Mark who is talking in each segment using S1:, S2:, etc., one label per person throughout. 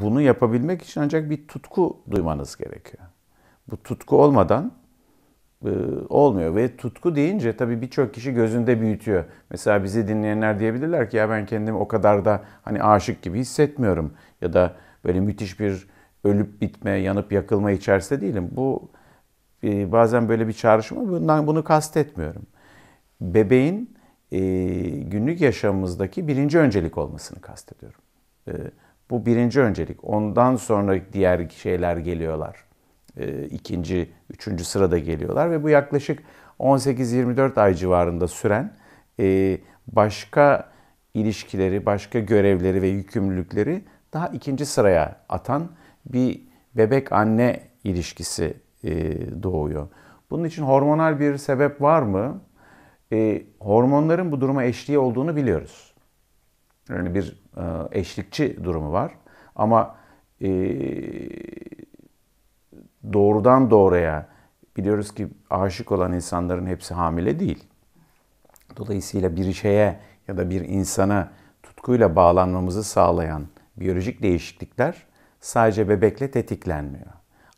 S1: Bunu yapabilmek için ancak bir tutku duymanız gerekiyor. Bu tutku olmadan e, olmuyor ve tutku deyince tabii birçok kişi gözünde büyütüyor. Mesela bizi dinleyenler diyebilirler ki ya ben kendimi o kadar da hani aşık gibi hissetmiyorum ya da böyle müthiş bir ölüp bitme, yanıp yakılma içerisinde değilim. Bu e, bazen böyle bir çağrışma bundan bunu kastetmiyorum. Bebeğin e, günlük yaşamımızdaki birinci öncelik olmasını kastediyorum. E, bu birinci öncelik. Ondan sonra diğer şeyler geliyorlar. E, ikinci, üçüncü sırada geliyorlar ve bu yaklaşık 18-24 ay civarında süren e, başka ilişkileri, başka görevleri ve yükümlülükleri daha ikinci sıraya atan bir bebek anne ilişkisi e, doğuyor. Bunun için hormonal bir sebep var mı? E, hormonların bu duruma eşliği olduğunu biliyoruz. Yani bir e, eşlikçi durumu var. Ama e, doğrudan doğruya biliyoruz ki aşık olan insanların hepsi hamile değil. Dolayısıyla bir şeye ya da bir insana tutkuyla bağlanmamızı sağlayan biyolojik değişiklikler sadece bebekle tetiklenmiyor.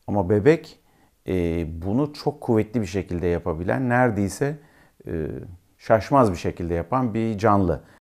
S1: Ama bebek e, bunu çok kuvvetli bir şekilde yapabilen, neredeyse şaşmaz bir şekilde yapan bir canlı.